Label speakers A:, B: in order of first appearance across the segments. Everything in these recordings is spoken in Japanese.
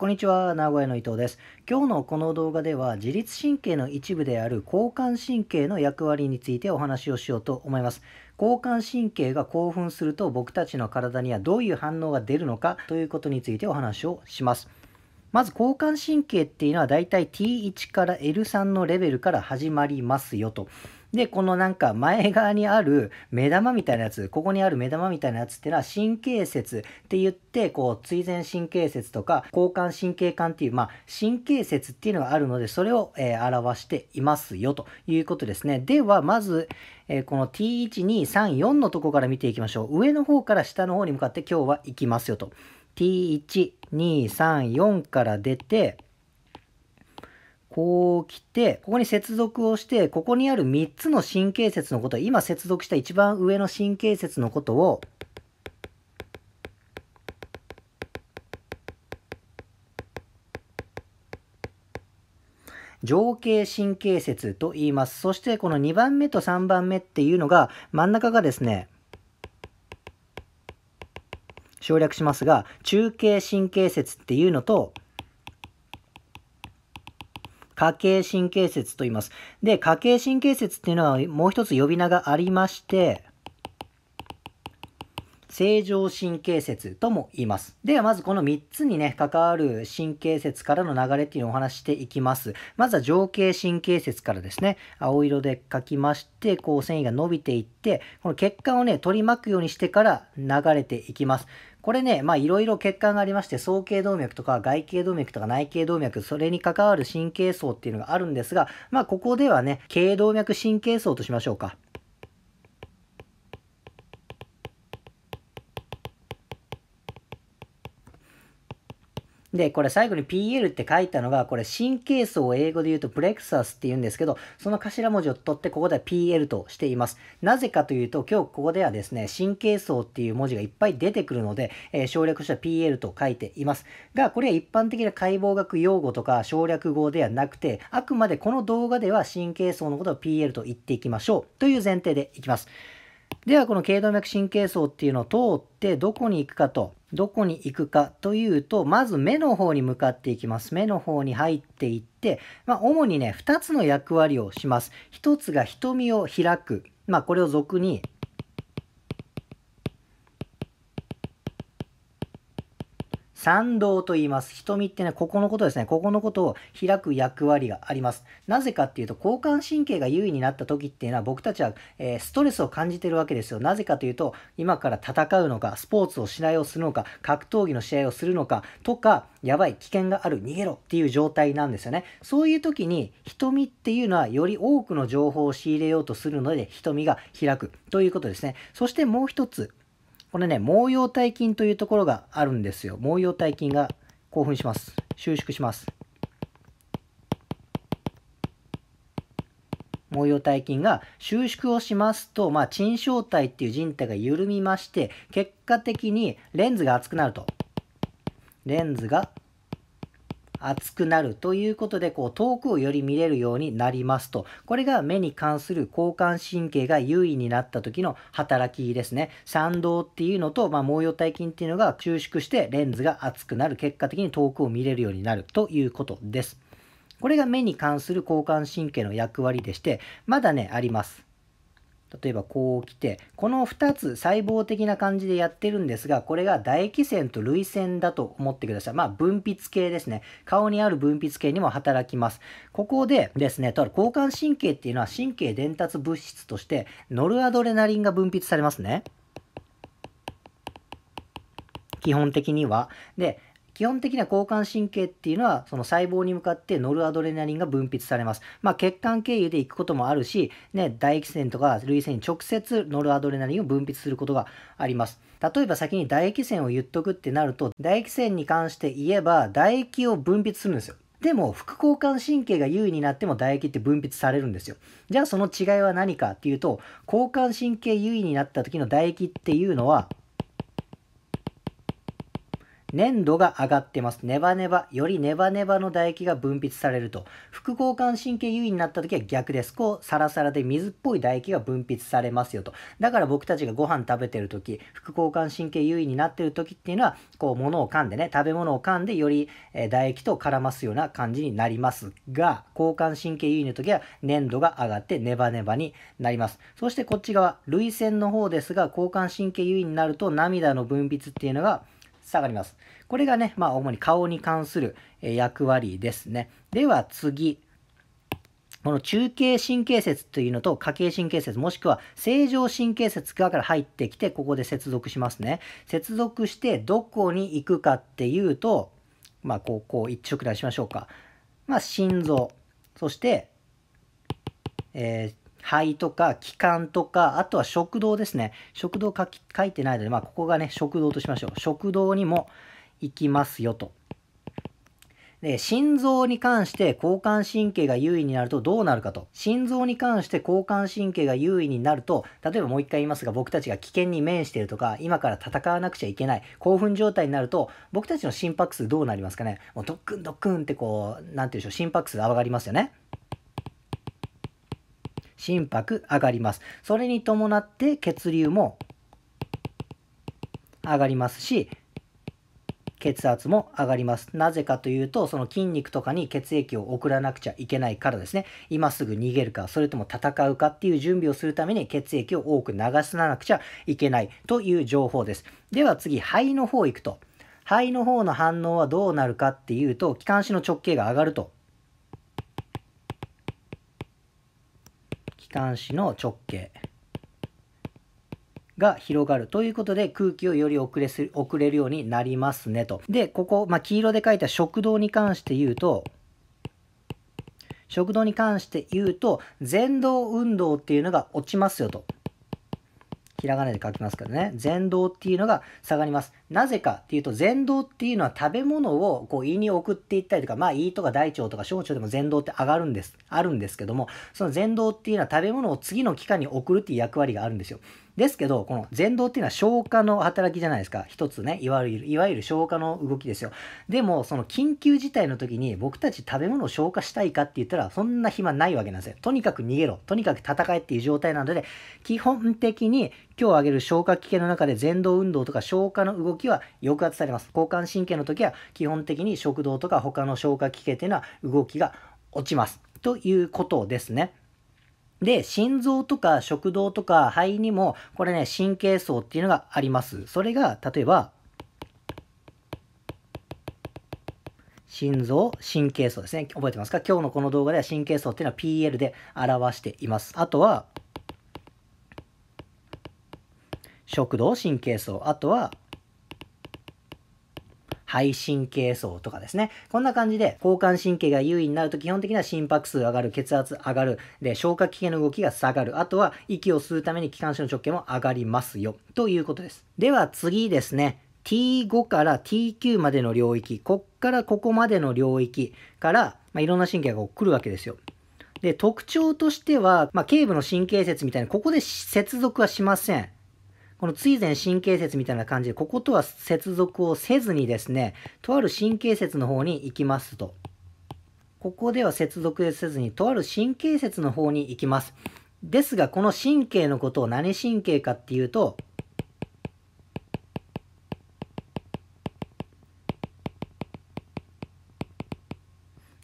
A: こんにちは、名古屋の伊藤です。今日のこの動画では自律神経の一部である交感神経の役割についてお話をしようと思います。交感神経が興奮すると僕たちの体にはどういう反応が出るのかということについてお話をします。まず交感神経っていうのはだいたい T1 から L3 のレベルから始まりますよと。で、このなんか前側にある目玉みたいなやつ、ここにある目玉みたいなやつっていうのは神経節って言って、こう、追前神経節とか交感神経管っていう、まあ、神経節っていうのがあるので、それを、えー、表していますよということですね。では、まず、えー、この T1234 のとこから見ていきましょう。上の方から下の方に向かって今日は行きますよと。T1234 から出て、こう来て、ここに接続をして、ここにある3つの神経節のこと、今接続した一番上の神経節のことを、上形神経節と言います。そしてこの2番目と3番目っていうのが、真ん中がですね、省略しますが、中継神経節っていうのと、家系神経節と言います。で、家系神経節っていうのはもう一つ呼び名がありまして、正常神経節とも言います。ではまずこの3つにね、関わる神経節からの流れっていうのをお話していきます。まずは上形神経節からですね、青色で書きまして、こう繊維が伸びていって、この血管をね、取り巻くようにしてから流れていきます。これね、まあいろいろ血管がありまして、総頸動脈とか外頸動脈とか内頸動脈、それに関わる神経層っていうのがあるんですが、まあここではね、頸動脈神経層としましょうか。で、これ最後に PL って書いたのが、これ神経層を英語で言うとプレクサスって言うんですけど、その頭文字を取ってここでは PL としています。なぜかというと、今日ここではですね、神経層っていう文字がいっぱい出てくるので、えー、省略した PL と書いています。が、これは一般的な解剖学用語とか省略語ではなくて、あくまでこの動画では神経層のことを PL と言っていきましょうという前提でいきます。ではこの頸動脈神経層っていうのを通ってどこに行くかとどこに行くかというとまず目の方に向かっていきます目の方に入っていって、まあ、主にね2つの役割をします1つが瞳を開くまあこれを俗に参道と言います。瞳ってね、ここのことですね。ここのことを開く役割があります。なぜかっていうと、交感神経が優位になった時っていうのは、僕たちは、えー、ストレスを感じてるわけですよ。なぜかというと、今から戦うのか、スポーツを試合をするのか、格闘技の試合をするのか、とか、やばい、危険がある、逃げろっていう状態なんですよね。そういう時に、瞳っていうのは、より多くの情報を仕入れようとするので、瞳が開くということですね。そしてもう一つ、これね、毛様体筋というところがあるんですよ。毛様体筋が興奮します。収縮します。毛様体筋が収縮をしますと、まあ、沈小体っていう人体が緩みまして、結果的にレンズが厚くなると。レンズが熱くなるということで、こう遠くをより見れるようになりますと。これが目に関する交感神経が優位になった時の働きですね。賛同っていうのと、まあ、毛様体筋っていうのが収縮してレンズが熱くなる。結果的に遠くを見れるようになるということです。これが目に関する交感神経の役割でして、まだね、あります。例えばこう来て、この2つ細胞的な感じでやってるんですが、これが唾液腺と涙腺だと思ってください。まあ、分泌系ですね。顔にある分泌系にも働きます。ここでですね、とある交感神経っていうのは神経伝達物質として、ノルアドレナリンが分泌されますね。基本的には。で、基本的な交感神経っていうのは、その細胞に向かってノルアドレナリンが分泌されます。まあ、血管経由で行くこともあるし、ね、唾液腺とか涙腺に直接ノルアドレナリンを分泌することがあります。例えば先に唾液腺を言っとくってなると、唾液腺に関して言えば、唾液を分泌するんですよ。でも、副交感神経が優位になっても唾液って分泌されるんですよ。じゃあその違いは何かっていうと、交感神経優位になった時の唾液っていうのは、粘度が上がってます。ネバネバ、よりネバネバの唾液が分泌されると。副交感神経優位になった時は逆です。こう、サラサラで水っぽい唾液が分泌されますよと。だから僕たちがご飯食べてる時、副交感神経優位になってる時っていうのは、こう、物を噛んでね、食べ物を噛んでより、え唾液と絡ますような感じになりますが、交感神経優位の時は粘度が上がってネバネバになります。そしてこっち側、涙腺の方ですが、交感神経優位になると涙の分泌っていうのが、下がります。これがね、まあ、主に顔に関する役割ですね。では次。この中継神経節というのと下形神経節もしくは正常神経節側から入ってきてここで接続しますね。接続してどこに行くかっていうと、まあこう、こう一直出しましょうか。まあ心臓、そして、えー、肺とか気管とか、あとは食道ですね。食道書き書いてないので、まあ、ここがね、食道としましょう。食道にも行きますよと。で、心臓に関して交感神経が優位になるとどうなるかと。心臓に関して交感神経が優位になると、例えばもう一回言いますが、僕たちが危険に面しているとか、今から戦わなくちゃいけない、興奮状態になると、僕たちの心拍数どうなりますかねもうドックンドックンってこう、なんていうんでしょう、心拍数上がりますよね。心拍上がります。それに伴って血流も上がりますし、血圧も上がります。なぜかというと、その筋肉とかに血液を送らなくちゃいけないからですね、今すぐ逃げるか、それとも戦うかっていう準備をするために血液を多く流さなくちゃいけないという情報です。では次、肺の方行くと。肺の方の反応はどうなるかっていうと、気管支の直径が上がると管子の直径が広がるということで空気をより遅れす遅れるようになりますねと。で、ここ、まあ、黄色で書いた食道に関して言うと、食道に関して言うと、前動運動っていうのが落ちますよと。ひらがなで書きますけどね、前動っていうのが下がります。なぜかっていうと、前動っていうのは食べ物をこう胃に送っていったりとか、まあ胃とか大腸とか小腸でも前動って上がるんです、あるんですけども、その前動っていうのは食べ物を次の期間に送るっていう役割があるんですよ。ですけど、この前動っていうのは消化の働きじゃないですか。一つね、いわゆる、いわゆる消化の動きですよ。でも、その緊急事態の時に僕たち食べ物を消化したいかって言ったら、そんな暇ないわけなんですよ。とにかく逃げろ。とにかく戦えっていう状態なので、基本的に今日挙げる消化器系の中で前動運動とか消化の動きは抑圧されます。交感神経の時は基本的に食道とか他の消化器系っていうのは動きが落ちます。ということですね。で、心臓とか食道とか肺にも、これね、神経層っていうのがあります。それが、例えば、心臓、神経層ですね。覚えてますか今日のこの動画では神経層っていうのは PL で表しています。あとは、食道、神経層。あとは、配信系層とかですね。こんな感じで、交感神経が優位になると基本的には心拍数上がる、血圧上がる、で、消化器系の動きが下がる、あとは息を吸うために気管支の直径も上がりますよ、ということです。では次ですね。T5 から T9 までの領域、こっからここまでの領域から、まあ、いろんな神経が来るわけですよ。で、特徴としては、まあ、頸部の神経節みたいに、ここで接続はしません。この追善神経節みたいな感じで、こことは接続をせずにですね、とある神経節の方に行きますと。ここでは接続せずに、とある神経節の方に行きます。ですが、この神経のことを何神経かっていうと、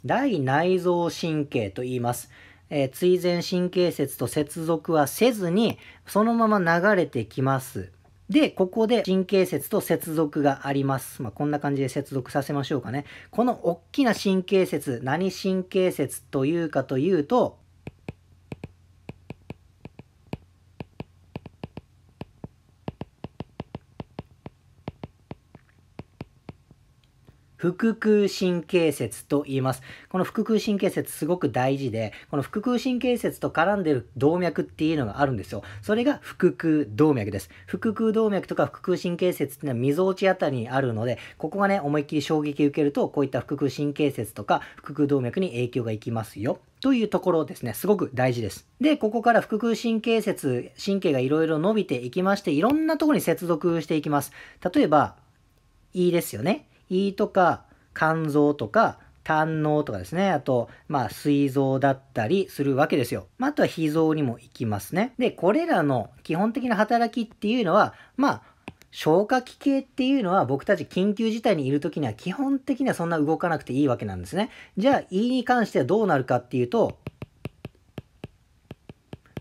A: 大内臓神経と言います。えー、追善神経節と接続はせずに、そのまま流れてきます。で、ここで神経節と接続があります。まあ、こんな感じで接続させましょうかね。この大きな神経節、何神経節というかというと、腹腔神経節と言います。この腹腔神経節すごく大事で、この腹腔神経節と絡んでる動脈っていうのがあるんですよ。それが腹腔動脈です。腹腔動脈とか腹腔神経節っていうのはみぞおちあたりにあるので、ここがね、思いっきり衝撃受けると、こういった腹腔神経節とか腹腔動脈に影響がいきますよ。というところですね。すごく大事です。で、ここから腹腔神経節、神経がいろいろ伸びていきまして、いろんなところに接続していきます。例えば、胃ですよね。胃とか肝臓とか胆のとかですね。あと、まあ、膵臓だったりするわけですよ。まあ、あとは脾臓にも行きますね。で、これらの基本的な働きっていうのは、まあ、消化器系っていうのは僕たち緊急事態にいる時には基本的にはそんな動かなくていいわけなんですね。じゃあ、胃に関してはどうなるかっていうと、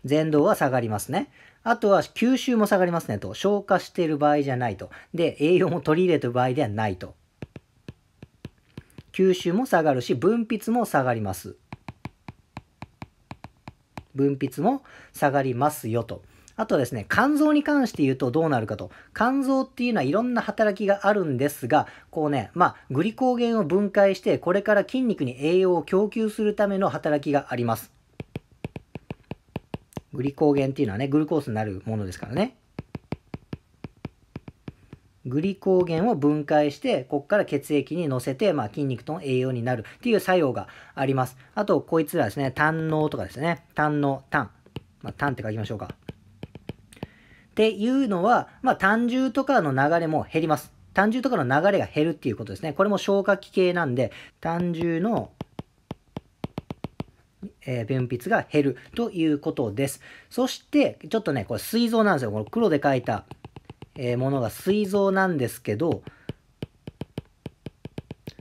A: 前動は下がりますね。あとは吸収も下がりますねと。消化している場合じゃないと。で、栄養も取り入れてる場合ではないと。吸収も下がるし、分泌も下がります。分泌も下がりますよと。あとですね、肝臓に関して言うとどうなるかと。肝臓っていうのはいろんな働きがあるんですが、こうね、まあ、グリコーゲンを分解して、これから筋肉に栄養を供給するための働きがあります。グリコーゲンっていうのはね、グルコースになるものですからね。グリコーゲンを分解して、ここから血液に乗せて、まあ、筋肉との栄養になるっていう作用があります。あと、こいつらですね、胆のとかですね、胆の胆。まあ、胆って書きましょうか。っていうのは、まあ、胆汁とかの流れも減ります。胆汁とかの流れが減るっていうことですね。これも消化器系なんで、胆汁のえー、便秘が減るということです。そして、ちょっとね、これ膵臓なんですよ。この黒で書いたえー、ものが膵臓なんですけど、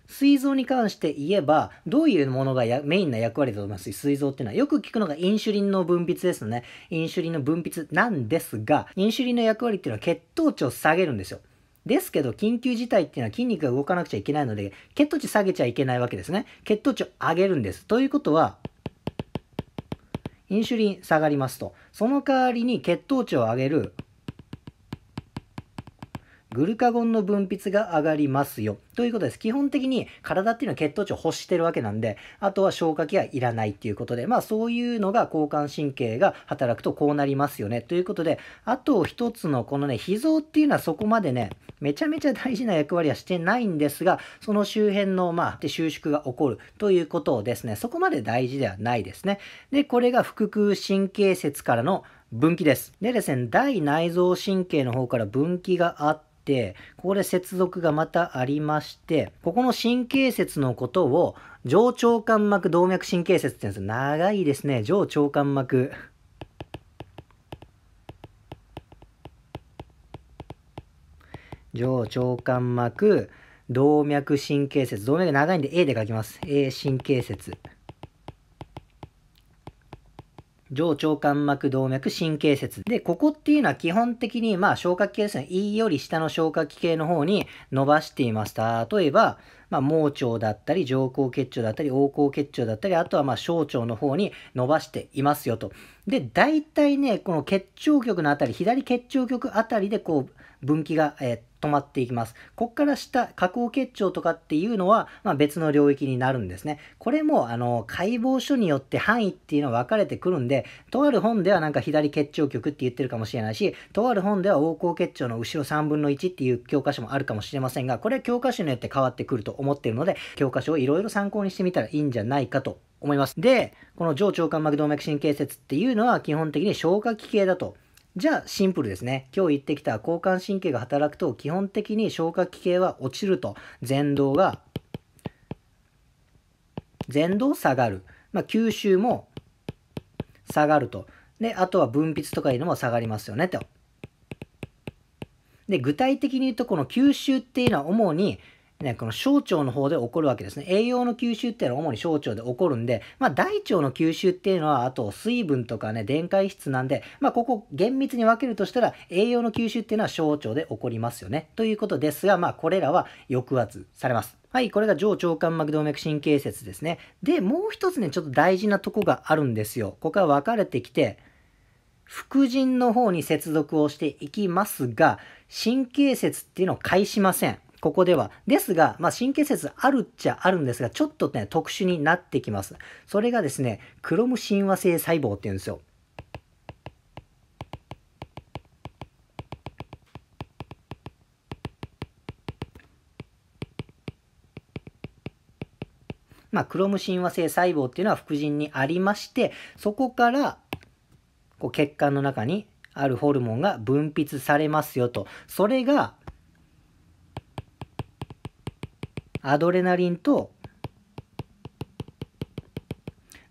A: 膵臓に関して言えば、どういうものがメインな役割だと思います膵臓っていうのは、よく聞くのがインシュリンの分泌ですね。インシュリンの分泌なんですが、インシュリンの役割っていうのは血糖値を下げるんですよ。ですけど、緊急事態っていうのは筋肉が動かなくちゃいけないので、血糖値下げちゃいけないわけですね。血糖値を上げるんです。ということは、インシュリン下がりますと。その代わりに血糖値を上げるグルカゴンの分泌が上がりますよ。ということです。基本的に体っていうのは血糖値を欲してるわけなんで、あとは消化器はいらないっていうことで、まあそういうのが交感神経が働くとこうなりますよね。ということで、あと一つのこのね、脾臓っていうのはそこまでね、めちゃめちゃ大事な役割はしてないんですが、その周辺の、まあ、収縮が起こるということをですね、そこまで大事ではないですね。で、これが腹腔神経節からの分岐です。でですね、大内臓神経の方から分岐があって、て、ここで接続がまたありまして、ここの神経節のことを、上腸間膜動脈神経節って言うんです。長いですね。上腸間膜。上腸間膜動脈神経節動脈長いんで A で書きます A 神経節上腸間膜動脈神経節。で、ここっていうのは基本的に、まあ、消化器系ですね。E より下の消化器系の方に伸ばしています。例えば、まあ、盲腸だったり、上行結腸だったり、横行結腸だったり、あとはまあ小腸の方に伸ばしていますよと。で、大体ね、この結腸局のあたり、左結腸局あたりでこう、分岐が、えー、止まっていきます。こっから下、下降結腸とかっていうのは、まあ、別の領域になるんですね。これも、あの、解剖書によって範囲っていうのは分かれてくるんで、とある本ではなんか左結腸局って言ってるかもしれないし、とある本では横行結腸の後ろ3分の1っていう教科書もあるかもしれませんが、これは教科書によって変わってくると思ってるので、教科書をいろいろ参考にしてみたらいいんじゃないかと思います。で、この上腸間膜動脈神経節っていうのは基本的に消化器系だと。じゃあシンプルですね。今日言ってきた交感神経が働くと基本的に消化器系は落ちると前動が前動下がる、まあ、吸収も下がるとであとは分泌とかいうのも下がりますよねとで具体的に言うとこの吸収っていうのは主にね、この小腸の方で起こるわけですね。栄養の吸収っていうのは主に小腸で起こるんで、まあ、大腸の吸収っていうのは、あと水分とかね、電解質なんで、まあ、ここ厳密に分けるとしたら、栄養の吸収っていうのは小腸で起こりますよね。ということですが、まあ、これらは抑圧されます。はい、これが上腸間膜動脈神経節ですね。で、もう一つね、ちょっと大事なとこがあるんですよ。ここは分かれてきて、副腎の方に接続をしていきますが、神経節っていうのを介しません。ここでは。ですが、まあ、神経節あるっちゃあるんですが、ちょっとね、特殊になってきます。それがですね、クロム親和性細胞っていうんですよ。まあ、クロム親和性細胞っていうのは副腎にありまして、そこからこう血管の中にあるホルモンが分泌されますよと。それがアドレナリンと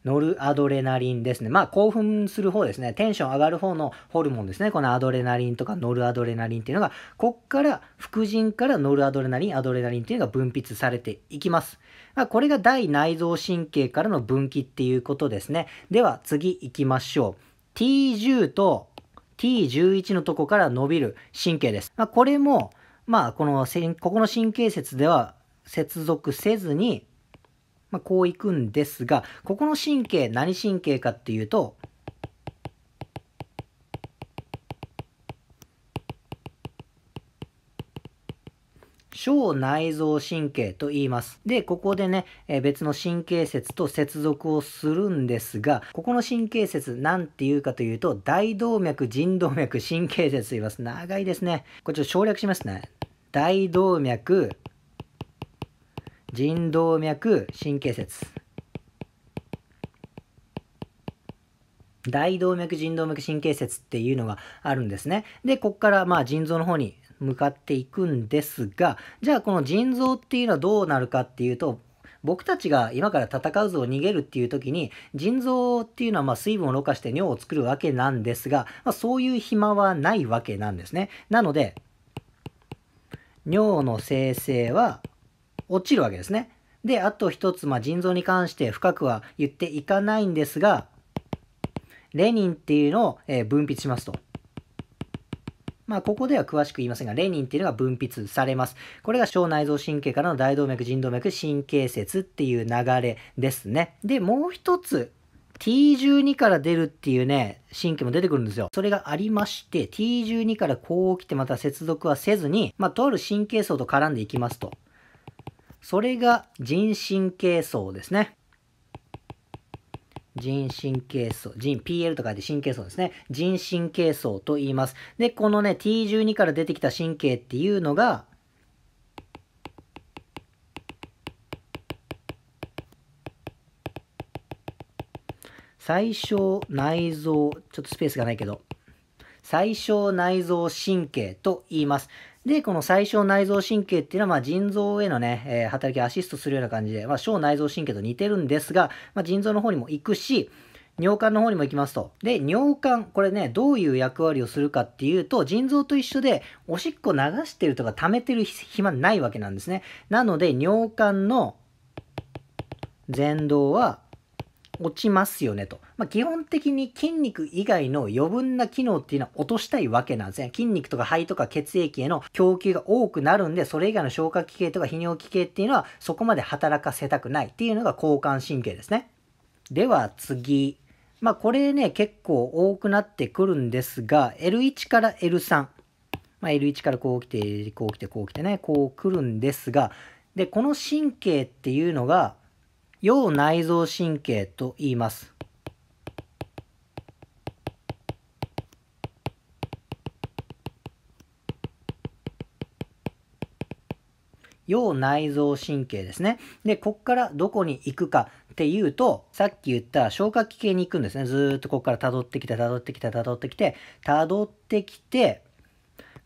A: ノルアドレナリンですね。まあ、興奮する方ですね。テンション上がる方のホルモンですね。このアドレナリンとかノルアドレナリンっていうのが、こっから、副腎からノルアドレナリン、アドレナリンっていうのが分泌されていきます。まあ、これが大内臓神経からの分岐っていうことですね。では、次行きましょう。T10 と T11 のとこから伸びる神経です。まあ、これも、まあ、この、ここの神経節では、接続せずに、まあ、こういくんですが、ここの神経、何神経かっていうと、小内臓神経と言います。で、ここでね、え別の神経節と接続をするんですが、ここの神経節なんて言うかというと、大動脈、腎動脈、神経節と言います。長いですね。これちょっと省略しますね。大動脈、腎動脈神経節大動脈腎動脈神経節っていうのがあるんですね。で、ここからまあ腎臓の方に向かっていくんですが、じゃあこの腎臓っていうのはどうなるかっていうと、僕たちが今から戦うぞ逃げるっていう時に腎臓っていうのはま水分をろ過して尿を作るわけなんですが、まあ、そういう暇はないわけなんですね。なので尿の生成は落ちるわけですね。で、あと一つ、まあ、腎臓に関して深くは言っていかないんですが、レニンっていうのを、え分泌しますと。まあ、ここでは詳しく言いませんが、レニンっていうのが分泌されます。これが小内臓神経からの大動脈、腎動脈、神経節っていう流れですね。で、もう一つ、T12 から出るっていうね、神経も出てくるんですよ。それがありまして、T12 からこう来てまた接続はせずに、まあ、とある神経層と絡んでいきますと。それが人神経層ですね。人神経層、人、PL と書いて神経層ですね。人神経層と言います。で、このね、T12 から出てきた神経っていうのが、最小内臓、ちょっとスペースがないけど、最小内臓神経と言います。で、この最小内臓神経っていうのは、まあ、腎臓へのね、えー、働きをアシストするような感じで、まあ、小内臓神経と似てるんですが、まあ、腎臓の方にも行くし、尿管の方にも行きますと。で、尿管、これね、どういう役割をするかっていうと、腎臓と一緒で、おしっこ流してるとか溜めてる暇ないわけなんですね。なので、尿管の前動は、落ちますよねと。まあ、基本的に筋肉以外の余分な機能っていうのは落としたいわけなんですね。筋肉とか肺とか血液への供給が多くなるんで、それ以外の消化器系とか泌尿器系っていうのはそこまで働かせたくないっていうのが交感神経ですね。では次。まあ、これね、結構多くなってくるんですが、L1 から L3。まあ、L1 からこう来て、こう来て、こう来てね、こう来るんですが、で、この神経っていうのが、要内臓神経と言います。腰内臓神経ですね。で、こっからどこに行くかっていうと、さっき言った消化器系に行くんですね。ずっとここから辿ってきて、辿ってきて、辿ってきて、辿ってきて、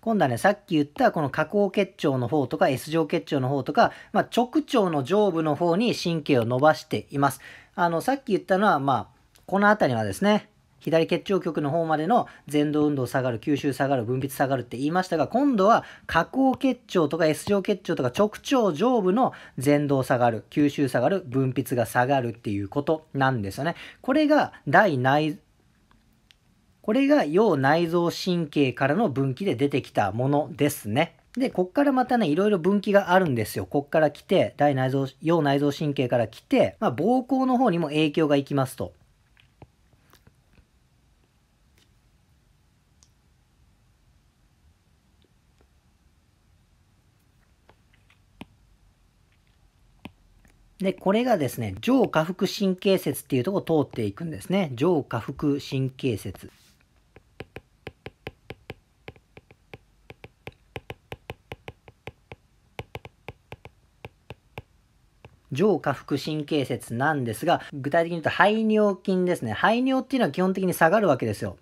A: 今度はね、さっき言ったこの下降結腸の方とか S 状結腸の方とか、まあ、直腸の上部の方に神経を伸ばしています。あの、さっき言ったのは、まあ、この辺りはですね、左結腸局の方までの前動運動下がる、吸収下がる、分泌下がるって言いましたが、今度は下降結腸とか S 状結腸とか直腸上部の前動下がる、吸収下がる、分泌が下がるっていうことなんですよね。これが大内これが要内臓神経からの分岐で出てきたものですね。で、こっからまたね、いろいろ分岐があるんですよ。こっから来て、大内臓、要内臓神経から来て、まあ、膀胱の方にも影響がいきますと。で、これがですね、上下腹神経節っていうとこを通っていくんですね。上下腹神経節。上下腹神経節なんですが、具体的に言うと排尿筋ですね。排尿っていうのは基本的に下がるわけですよ。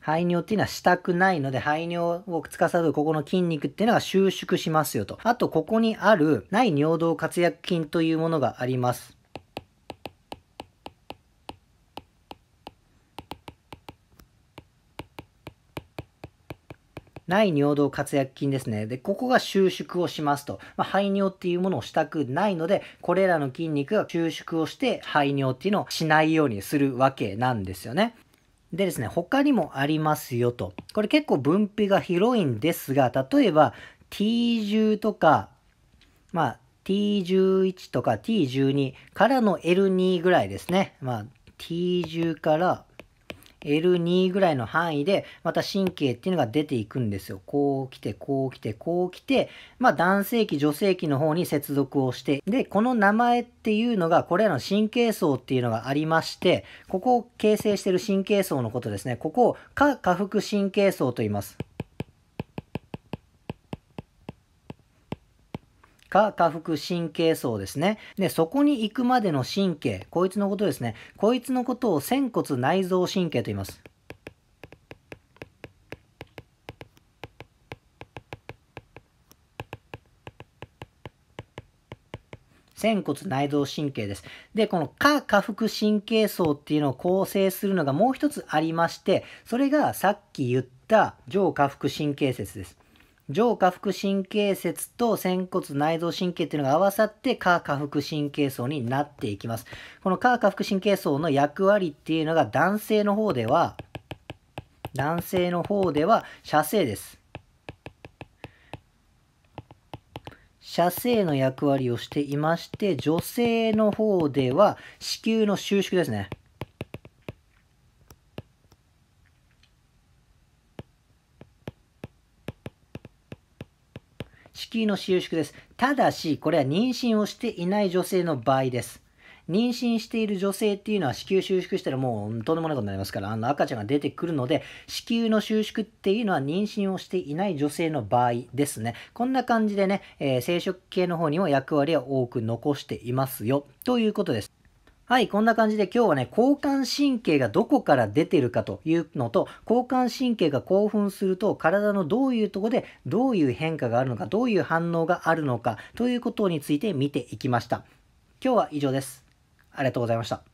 A: 排尿っていうのはしたくないので、排尿を司るここの筋肉っていうのが収縮しますよと。あと、ここにある内尿道活躍筋というものがあります。内尿道括約筋ですね。で、ここが収縮をしますと。まあ、排尿っていうものをしたくないので、これらの筋肉が収縮をして排尿っていうのをしないようにするわけなんですよね。でですね、他にもありますよと。これ結構分泌が広いんですが、例えば T10 とか、まあ、T11 とか T12 からの L2 ぐらいですね。まあ、T10 から L2 ぐらいの範囲で、また神経っていうのが出ていくんですよ。こう来て、こう来て、こう来て、まあ男性器、女性器の方に接続をして、で、この名前っていうのが、これらの神経層っていうのがありまして、ここを形成している神経層のことですね。ここを下下腹神経層と言います。下下腹神経層ですね。で、そこに行くまでの神経、こいつのことですね。こいつのことを仙骨内臓神経と言います。仙骨内臓神経です。で、この下下腹神経層っていうのを構成するのがもう一つありまして、それがさっき言った上下腹神経節です。上下腹神経節と仙骨内臓神経っていうのが合わさって下下腹神経層になっていきます。この下下腹神経層の役割っていうのが男性の方では、男性の方では射精です。射精の役割をしていまして、女性の方では子宮の収縮ですね。子宮の収縮です。ただし、これは妊娠をしていない女性の場合です。妊娠している女性っていうのは子宮収縮したらもうとんでもないことになりますから、あの赤ちゃんが出てくるので、子宮の収縮っていうのは妊娠をしていない女性の場合ですね。こんな感じでね、えー、生殖系の方にも役割は多く残していますよ、ということです。はい、こんな感じで今日はね、交感神経がどこから出てるかというのと、交感神経が興奮すると体のどういうとこでどういう変化があるのか、どういう反応があるのかということについて見ていきました。今日は以上です。ありがとうございました。